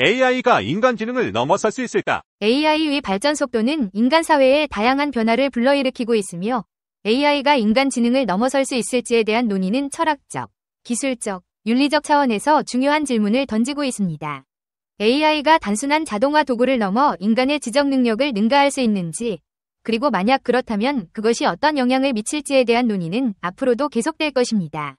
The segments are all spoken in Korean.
AI가 인간 지능을 넘어설 수 있을까? AI의 발전 속도는 인간 사회의 다양한 변화를 불러일으키고 있으며 AI가 인간 지능을 넘어설 수 있을지에 대한 논의는 철학적, 기술적, 윤리적 차원에서 중요한 질문을 던지고 있습니다. AI가 단순한 자동화 도구를 넘어 인간의 지적 능력을 능가할 수 있는지, 그리고 만약 그렇다면 그것이 어떤 영향을 미칠지에 대한 논의는 앞으로도 계속될 것입니다.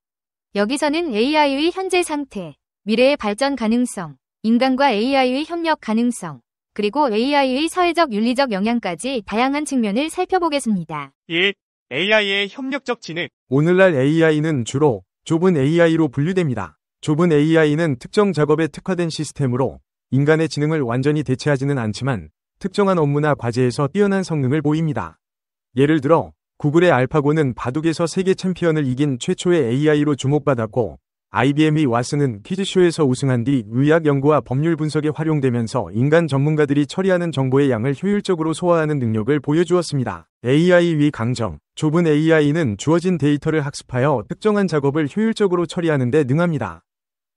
여기서는 AI의 현재 상태, 미래의 발전 가능성, 인간과 AI의 협력 가능성, 그리고 AI의 사회적 윤리적 영향까지 다양한 측면을 살펴보겠습니다. 1. AI의 협력적 지능 오늘날 AI는 주로 좁은 AI로 분류됩니다. 좁은 AI는 특정 작업에 특화된 시스템으로 인간의 지능을 완전히 대체하지는 않지만 특정한 업무나 과제에서 뛰어난 성능을 보입니다. 예를 들어 구글의 알파고는 바둑에서 세계 챔피언을 이긴 최초의 AI로 주목받았고 IBM의 와스는 퀴즈쇼에서 우승한 뒤 의학 연구와 법률 분석에 활용되면서 인간 전문가들이 처리하는 정보의 양을 효율적으로 소화하는 능력을 보여주었습니다. AI 위강정 좁은 AI는 주어진 데이터를 학습하여 특정한 작업을 효율적으로 처리하는 데 능합니다.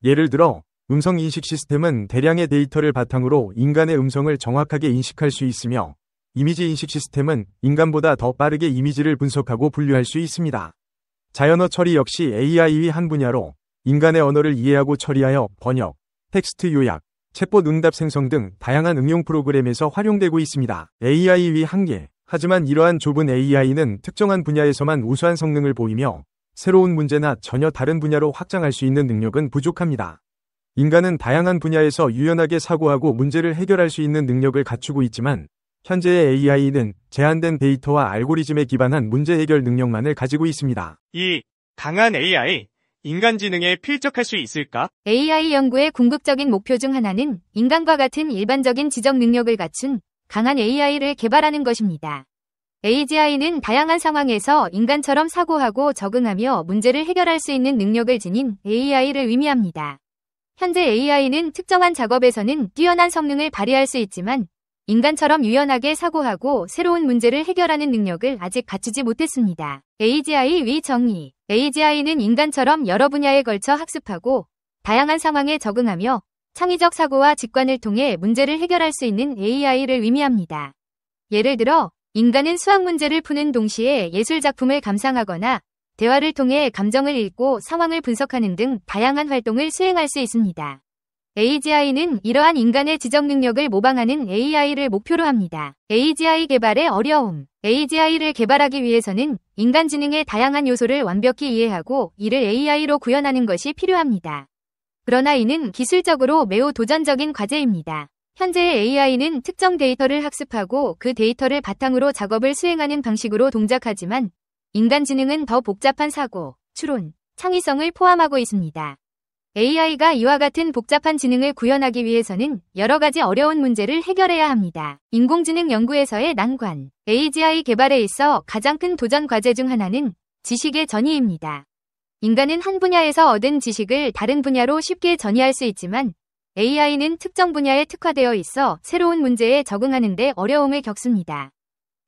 예를 들어 음성 인식 시스템은 대량의 데이터를 바탕으로 인간의 음성을 정확하게 인식할 수 있으며 이미지 인식 시스템은 인간보다 더 빠르게 이미지를 분석하고 분류할 수 있습니다. 자연어 처리 역시 a i 위 한 분야로 인간의 언어를 이해하고 처리하여 번역, 텍스트 요약, 챗봇 응답 생성 등 다양한 응용 프로그램에서 활용되고 있습니다. AI 위 한계 하지만 이러한 좁은 AI는 특정한 분야에서만 우수한 성능을 보이며 새로운 문제나 전혀 다른 분야로 확장할 수 있는 능력은 부족합니다. 인간은 다양한 분야에서 유연하게 사고하고 문제를 해결할 수 있는 능력을 갖추고 있지만 현재의 AI는 제한된 데이터와 알고리즘에 기반한 문제 해결 능력만을 가지고 있습니다. 이 강한 AI 인간지능에 필적할 수 있을까? AI 연구의 궁극적인 목표 중 하나는 인간과 같은 일반적인 지적 능력을 갖춘 강한 AI를 개발하는 것입니다. AGI는 다양한 상황에서 인간처럼 사고하고 적응하며 문제를 해결할 수 있는 능력을 지닌 AI를 의미합니다. 현재 AI는 특정한 작업에서는 뛰어난 성능을 발휘할 수 있지만 인간처럼 유연하게 사고하고 새로운 문제를 해결하는 능력을 아직 갖추지 못했습니다. AGI 위정리 AGI는 인간처럼 여러 분야에 걸쳐 학습하고 다양한 상황에 적응하며 창의적 사고와 직관을 통해 문제를 해결할 수 있는 AI를 의미합니다. 예를 들어 인간은 수학 문제를 푸는 동시에 예술 작품을 감상하거나 대화를 통해 감정을 읽고 상황을 분석하는 등 다양한 활동을 수행할 수 있습니다. AGI는 이러한 인간의 지적 능력을 모방하는 AI를 목표로 합니다. AGI 개발의 어려움 AGI를 개발하기 위해서는 인간 지능의 다양한 요소를 완벽히 이해하고 이를 AI로 구현하는 것이 필요합니다. 그러나 이는 기술적으로 매우 도전적인 과제입니다. 현재의 AI는 특정 데이터를 학습하고 그 데이터를 바탕으로 작업을 수행하는 방식으로 동작하지만 인간 지능은 더 복잡한 사고, 추론, 창의성을 포함하고 있습니다. AI가 이와 같은 복잡한 지능을 구현하기 위해서는 여러 가지 어려운 문제를 해결해야 합니다. 인공지능 연구에서의 난관. AGI 개발에 있어 가장 큰 도전 과제 중 하나는 지식의 전이입니다. 인간은 한 분야에서 얻은 지식을 다른 분야로 쉽게 전이할 수 있지만 AI는 특정 분야에 특화되어 있어 새로운 문제에 적응하는데 어려움을 겪습니다.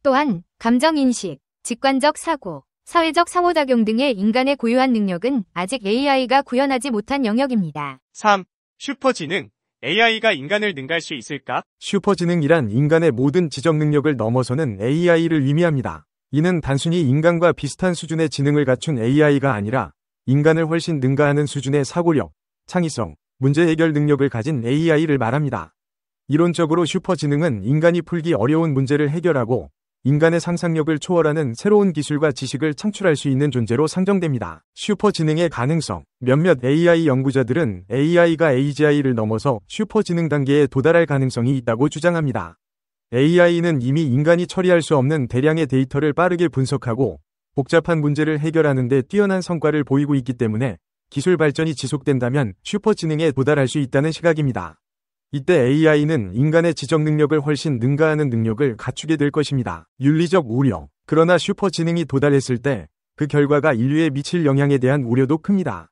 또한 감정인식, 직관적 사고, 사회적 상호작용 등의 인간의 고유한 능력은 아직 AI가 구현하지 못한 영역입니다. 3. 슈퍼지능 AI가 인간을 능가할 수 있을까? 슈퍼지능이란 인간의 모든 지적 능력을 넘어서는 AI를 의미합니다. 이는 단순히 인간과 비슷한 수준의 지능을 갖춘 AI가 아니라 인간을 훨씬 능가하는 수준의 사고력, 창의성, 문제 해결 능력을 가진 AI를 말합니다. 이론적으로 슈퍼지능은 인간이 풀기 어려운 문제를 해결하고 인간의 상상력을 초월하는 새로운 기술과 지식을 창출할 수 있는 존재로 상정됩니다. 슈퍼지능의 가능성 몇몇 AI 연구자들은 AI가 AGI를 넘어서 슈퍼지능 단계에 도달할 가능성이 있다고 주장합니다. AI는 이미 인간이 처리할 수 없는 대량의 데이터를 빠르게 분석하고 복잡한 문제를 해결하는 데 뛰어난 성과를 보이고 있기 때문에 기술 발전이 지속된다면 슈퍼지능에 도달할 수 있다는 시각입니다. 이때 AI는 인간의 지적 능력을 훨씬 능가하는 능력을 갖추게 될 것입니다. 윤리적 우려. 그러나 슈퍼지능이 도달했을 때 그 결과가 인류에 미칠 영향에 대한 우려도 큽니다.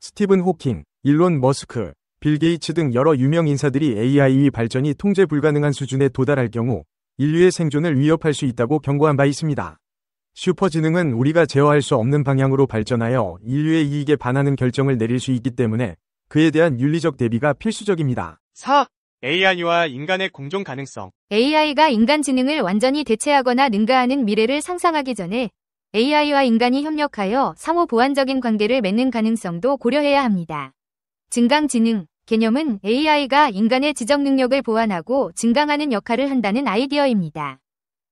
스티븐 호킹, 일론 머스크, 빌 게이츠 등 여러 유명 인사들이 AI의 발전이 통제 불가능한 수준에 도달할 경우 인류의 생존을 위협할 수 있다고 경고한 바 있습니다. 슈퍼지능은 우리가 제어할 수 없는 방향으로 발전하여 인류의 이익에 반하는 결정을 내릴 수 있기 때문에 그에 대한 윤리적 대비가 필수적입니다. 4. AI와 인간의 공존 가능성 AI가 인간 지능을 완전히 대체하거나 능가하는 미래를 상상하기 전에 AI와 인간이 협력하여 상호 보완적인 관계를 맺는 가능성도 고려해야 합니다. 증강지능 개념은 AI가 인간의 지적 능력을 보완하고 증강하는 역할을 한다는 아이디어입니다.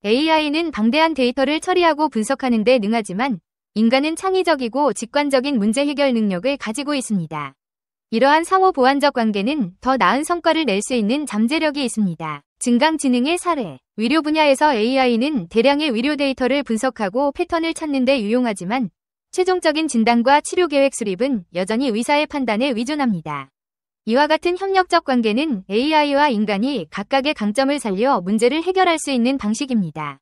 AI는 방대한 데이터를 처리하고 분석하는 데 능하지만 인간은 창의적이고 직관적인 문제 해결 능력을 가지고 있습니다. 이러한 상호 보완적 관계는 더 나은 성과를 낼 수 있는 잠재력이 있습니다. 증강지능의 사례 의료 분야에서 AI는 대량의 의료 데이터를 분석하고 패턴을 찾는 데 유용하지만 최종적인 진단과 치료 계획 수립은 여전히 의사의 판단에 의존합니다. 이와 같은 협력적 관계는 AI와 인간이 각각의 강점을 살려 문제를 해결할 수 있는 방식입니다.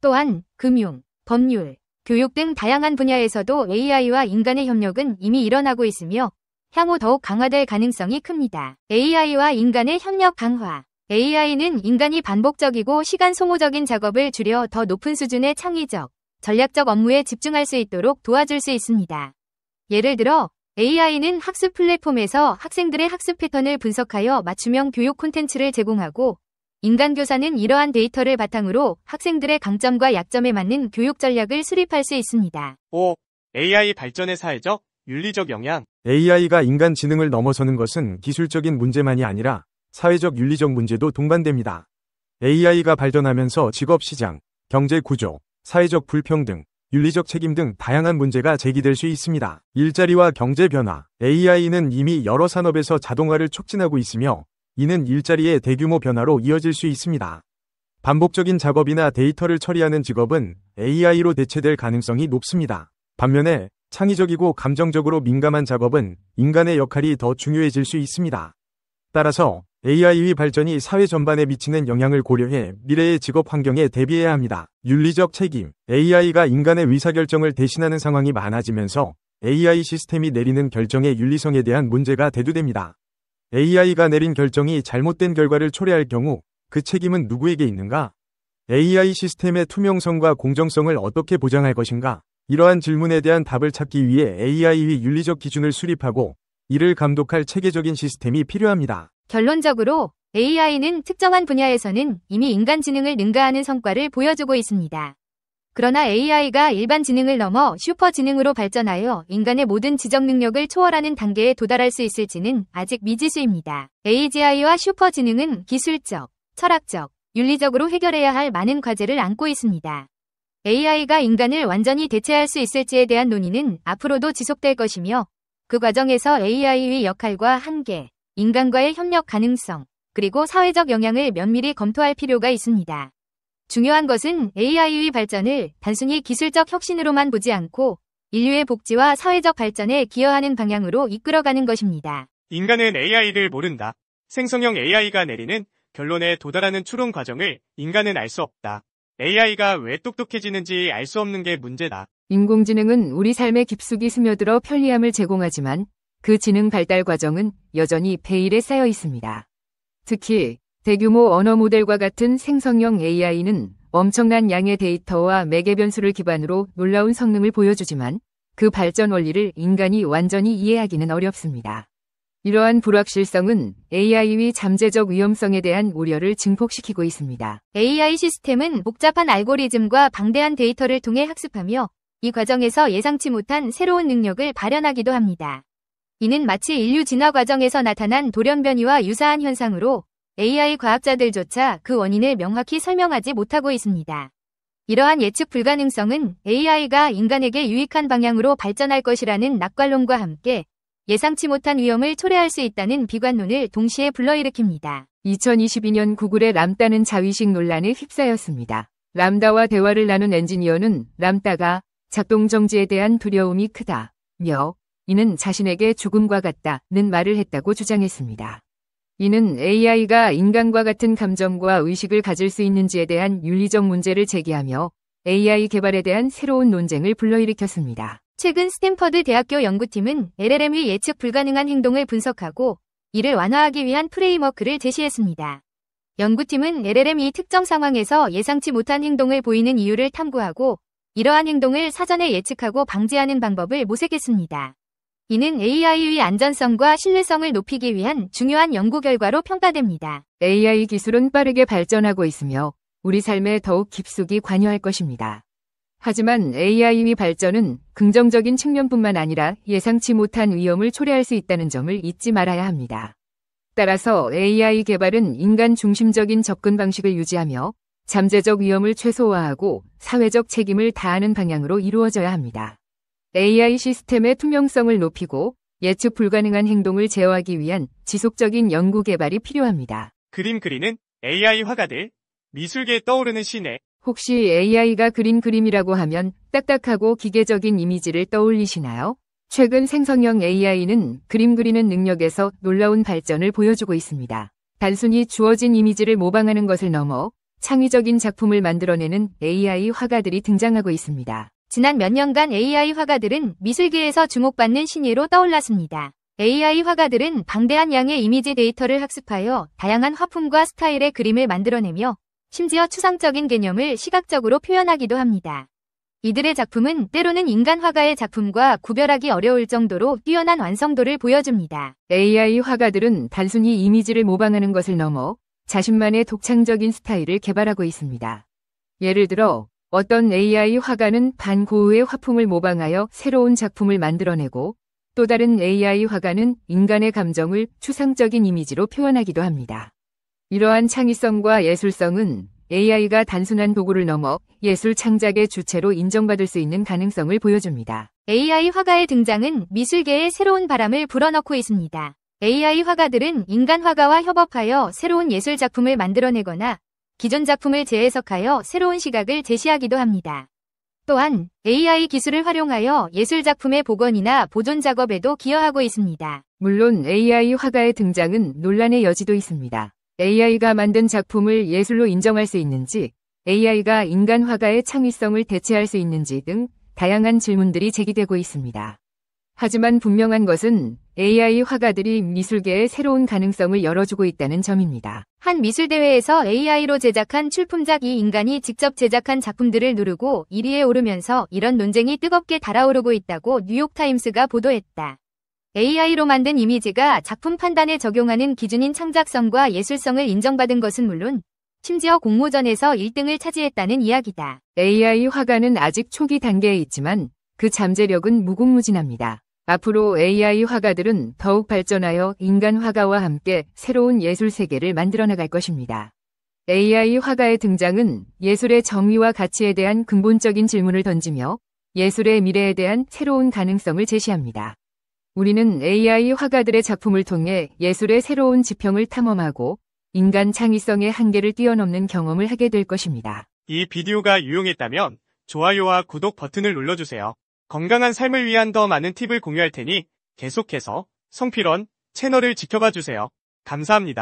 또한 금융, 법률, 교육 등 다양한 분야에서도 AI와 인간의 협력은 이미 일어나고 있으며 향후 더욱 강화될 가능성이 큽니다. AI와 인간의 협력 강화 AI는 인간이 반복적이고 시간 소모적인 작업을 줄여 더 높은 수준의 창의적, 전략적 업무에 집중할 수 있도록 도와줄 수 있습니다. 예를 들어 AI는 학습 플랫폼에서 학생들의 학습 패턴을 분석하여 맞춤형 교육 콘텐츠를 제공하고 인간 교사는 이러한 데이터를 바탕으로 학생들의 강점과 약점에 맞는 교육 전략을 수립할 수 있습니다. 5. AI 발전의 사회적, 윤리적 영향 AI가 인간 지능을 넘어서는 것은 기술적인 문제만이 아니라 사회적 윤리적 문제도 동반됩니다. AI가 발전하면서 직업시장, 경제구조, 사회적 불평등, 윤리적 책임 등 다양한 문제가 제기될 수 있습니다. 일자리와 경제 변화, AI는 이미 여러 산업에서 자동화를 촉진하고 있으며 이는 일자리의 대규모 변화로 이어질 수 있습니다. 반복적인 작업이나 데이터를 처리하는 직업은 AI로 대체될 가능성이 높습니다. 반면에 창의적이고 감정적으로 민감한 작업은 인간의 역할이 더 중요해질 수 있습니다. 따라서 AI의 발전이 사회 전반에 미치는 영향을 고려해 미래의 직업 환경에 대비해야 합니다. 윤리적 책임 AI가 인간의 의사결정을 대신하는 상황이 많아지면서 AI 시스템이 내리는 결정의 윤리성에 대한 문제가 대두됩니다. AI가 내린 결정이 잘못된 결과를 초래할 경우 그 책임은 누구에게 있는가? AI 시스템의 투명성과 공정성을 어떻게 보장할 것인가? 이러한 질문에 대한 답을 찾기 위해 AI의 윤리적 기준을 수립하고 이를 감독할 체계적인 시스템이 필요합니다. 결론적으로 AI는 특정한 분야에서는 이미 인간 지능을 능가하는 성과를 보여주고 있습니다. 그러나 AI가 일반 지능을 넘어 슈퍼 지능으로 발전하여 인간의 모든 지적 능력을 초월하는 단계에 도달할 수 있을지는 아직 미지수입니다. AGI와 슈퍼 지능은 기술적, 철학적, 윤리적으로 해결해야 할 많은 과제를 안고 있습니다. AI가 인간을 완전히 대체할 수 있을지에 대한 논의는 앞으로도 지속될 것이며 그 과정에서 AI의 역할과 한계, 인간과의 협력 가능성, 그리고 사회적 영향을 면밀히 검토할 필요가 있습니다. 중요한 것은 AI의 발전을 단순히 기술적 혁신으로만 보지 않고 인류의 복지와 사회적 발전에 기여하는 방향으로 이끌어가는 것입니다. 인간은 AI를 모른다. 생성형 AI가 내리는 결론에 도달하는 추론 과정을 인간은 알 수 없다. AI가 왜 똑똑해지는지 알 수 없는 게 문제다. 인공지능은 우리 삶에 깊숙이 스며들어 편리함을 제공하지만 그 지능 발달 과정은 여전히 베일에 쌓여 있습니다. 특히 대규모 언어 모델과 같은 생성형 AI는 엄청난 양의 데이터와 매개 변수를 기반으로 놀라운 성능을 보여주지만 그 발전 원리를 인간이 완전히 이해하기는 어렵습니다. 이러한 불확실성은 AI의 잠재적 위험성에 대한 우려를 증폭시키고 있습니다. AI 시스템은 복잡한 알고리즘과 방대한 데이터를 통해 학습하며 이 과정에서 예상치 못한 새로운 능력을 발현하기도 합니다. 이는 마치 인류 진화 과정에서 나타난 돌연변이와 유사한 현상으로 AI 과학자들조차 그 원인을 명확히 설명하지 못하고 있습니다. 이러한 예측 불가능성은 AI가 인간에게 유익한 방향으로 발전할 것이라는 낙관론과 함께 예상치 못한 위험을 초래할 수 있다는 비관론을 동시에 불러일으킵니다. 2022년 구글의 람다는 자위식 논란에 휩싸였습니다. 람다와 대화를 나눈 엔지니어는 람다가 작동 정지에 대한 두려움이 크다. 며 이는 자신에게 죽음과 같다는 말을 했다고 주장했습니다. 이는 AI가 인간과 같은 감정과 의식을 가질 수 있는지에 대한 윤리적 문제를 제기하며 AI 개발에 대한 새로운 논쟁을 불러일으켰습니다. 최근 스탠퍼드 대학교 연구팀은 LLM의 예측 불가능한 행동을 분석하고 이를 완화하기 위한 프레임워크를 제시했습니다. 연구팀은 LLM이 특정 상황에서 예상치 못한 행동을 보이는 이유를 탐구하고 이러한 행동을 사전에 예측하고 방지하는 방법을 모색했습니다. 이는 AI의 안전성과 신뢰성을 높이기 위한 중요한 연구 결과로 평가됩니다. AI 기술은 빠르게 발전하고 있으며 우리 삶에 더욱 깊숙이 관여할 것입니다. 하지만 AI의 발전은 긍정적인 측면뿐만 아니라 예상치 못한 위험을 초래할 수 있다는 점을 잊지 말아야 합니다. 따라서 AI 개발은 인간 중심적인 접근 방식을 유지하며 잠재적 위험을 최소화하고 사회적 책임을 다하는 방향으로 이루어져야 합니다. AI 시스템의 투명성을 높이고 예측 불가능한 행동을 제어하기 위한 지속적인 연구 개발이 필요합니다. 그림 그리는 AI 화가들, 미술계에 떠오르는 시내, 혹시 AI가 그린 그림이라고 하면 딱딱하고 기계적인 이미지를 떠올리시나요? 최근 생성형 AI는 그림 그리는 능력에서 놀라운 발전을 보여주고 있습니다. 단순히 주어진 이미지를 모방하는 것을 넘어 창의적인 작품을 만들어내는 AI 화가들이 등장하고 있습니다. 지난 몇 년간 AI 화가들은 미술계에서 주목받는 신예로 떠올랐습니다. AI 화가들은 방대한 양의 이미지 데이터를 학습하여 다양한 화품과 스타일의 그림을 만들어내며 심지어 추상적인 개념을 시각적으로 표현하기도 합니다. 이들의 작품은 때로는 인간 화가의 작품과 구별하기 어려울 정도로 뛰어난 완성도를 보여줍니다. AI 화가들은 단순히 이미지를 모방하는 것을 넘어 자신만의 독창적인 스타일을 개발하고 있습니다. 예를 들어 어떤 AI 화가는 반 고흐의 화풍을 모방하여 새로운 작품을 만들어내고 또 다른 AI 화가는 인간의 감정을 추상적인 이미지로 표현하기도 합니다. 이러한 창의성과 예술성은 AI가 단순한 도구를 넘어 예술 창작의 주체로 인정받을 수 있는 가능성을 보여줍니다. AI 화가의 등장은 미술계에 새로운 바람을 불어넣고 있습니다. AI 화가들은 인간 화가와 협업하여 새로운 예술 작품을 만들어내거나 기존 작품을 재해석하여 새로운 시각을 제시하기도 합니다. 또한 AI 기술을 활용하여 예술 작품의 복원이나 보존 작업에도 기여하고 있습니다. 물론 AI 화가의 등장은 논란의 여지도 있습니다. AI가 만든 작품을 예술로 인정할 수 있는지, AI가 인간 화가의 창의성을 대체할 수 있는지 등 다양한 질문들이 제기되고 있습니다. 하지만 분명한 것은 AI 화가들이 미술계의 새로운 가능성을 열어주고 있다는 점입니다. 한 미술대회에서 AI로 제작한 출품작이 인간이 직접 제작한 작품들을 누르고 1위에 오르면서 이런 논쟁이 뜨겁게 달아오르고 있다고 뉴욕타임스가 보도했다. AI로 만든 이미지가 작품 판단에 적용하는 기준인 창작성과 예술성을 인정받은 것은 물론 심지어 공모전에서 1등을 차지했다는 이야기다. AI 화가는 아직 초기 단계에 있지만 그 잠재력은 무궁무진합니다. 앞으로 AI 화가들은 더욱 발전하여 인간 화가와 함께 새로운 예술 세계를 만들어 나갈 것입니다. AI 화가의 등장은 예술의 정의와 가치에 대한 근본적인 질문을 던지며 예술의 미래에 대한 새로운 가능성을 제시합니다. 우리는 AI 화가들의 작품을 통해 예술의 새로운 지평을 탐험하고 인간 창의성의 한계를 뛰어넘는 경험을 하게 될 것입니다. 이 비디오가 유용했다면 좋아요와 구독 버튼을 눌러주세요. 건강한 삶을 위한 더 많은 팁을 공유할 테니 계속해서 성필원 채널을 지켜봐 주세요. 감사합니다.